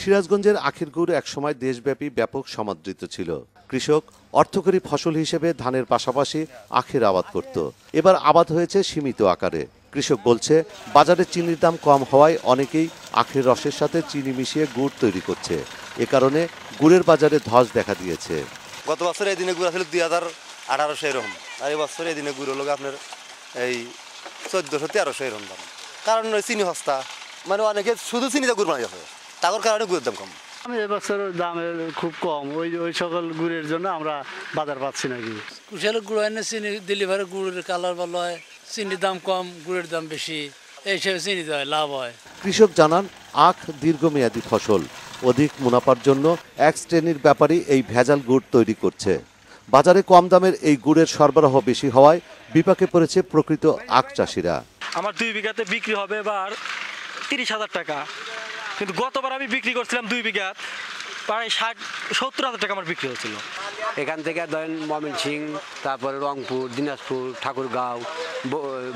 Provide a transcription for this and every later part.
সিরাজগঞ্জের আখের গুড় একসময় দেশব্যাপী ব্যাপক সমাদৃত ছিল কৃষক অর্থকরী ফসল হিসেবে ধানের পাশাপাশি আখের আবাদ করত এবার আবাদ হয়েছে সীমিত আকারে কৃষক বলছে বাজারে চিনির দাম কম হওয়ায় অনেকেই আখের রসের সাথে চিনি মিশিয়ে গুড় তৈরি করছে এ কারণে গুড়ের বাজারে ধস দেখা দিয়েছে গত বছর এই দিনে গুড় আসলে দুই হাজার আঠারোশো এরকম আর এই বছর এই দিনে গুড় হলো আপনার এই চোদ্দোশো তেরোশো এরকম দাম কারণ চিনি হস্তা মানে অনেকে শুধু চিনিতে গুড় বানাই তাদের কারণে গুড়ের দাম কম আমি এবছর দামের খুব কম ওই ওই সকল গুড়ের জন্য আমরা বাজার পাচ্ছি না কি কুশালের গুড় না চিনি ডেলিভারি গুড়ের কালার ভালো হয় চিনির দাম কম গুড়ের দাম বেশি এই সব চিনি দেয় লাভ হয় কৃষক জানান আখ দীর্ঘমেয়াদী ফসল অধিক মুনাফার জন্য এক শ্রেণীর ব্যাপারই এই ভেজাল গুড় তৈরি করছে বাজারে কম দামের এই গুড়ের সরবরাহ বেশি হওয়ায় বিপাকে পড়েছে প্রকৃত আখ চাষিরা আমার দুই বিঘাতে বিক্রি হবে এবার তিরিশ হাজার টাকা কিন্তু গতবার আমি বিক্রি করছিলাম দুই বিঘা প্রায় ষাট সত্তর হাজার টাকা আমার বিক্রি হচ্ছিল এখান থেকে ধরেন ময়মনসিং তারপরে রংপুর দিনাজপুর ঠাকুরগাঁও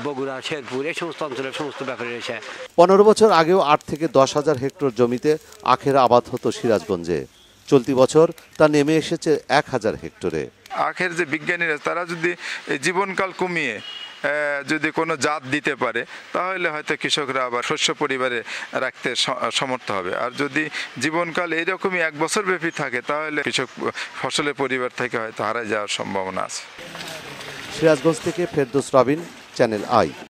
বগুড়া শেরপুর এই সমস্ত অঞ্চলের সমস্ত ব্যাপারে এসে পনেরো বছর আগেও আট থেকে দশ হাজার হেক্টর জমিতে আখের আবাদ হতো সিরাজগঞ্জে চলতি বছর তা নেমে এসেছে এক হাজার হেক্টরে আখের যে বিজ্ঞানীরা তারা যদি জীবনকাল কমিয়ে যদি কোনো জাত দিতে পারে তাহলে হয়তো কৃষকরা আবার শস্য পরিবারে রাখতে সমর্থ হবে আর যদি জীবনকাল এইরকমই এক বছর ব্যাপী থাকে তাহলে কৃষক ফসলের পরিবার থেকে হয়তো হারায় যাওয়ার সম্ভাবনা আছে সিরাজগঞ্জ থেকে ফেরদোস রবিন চ্যানেল আই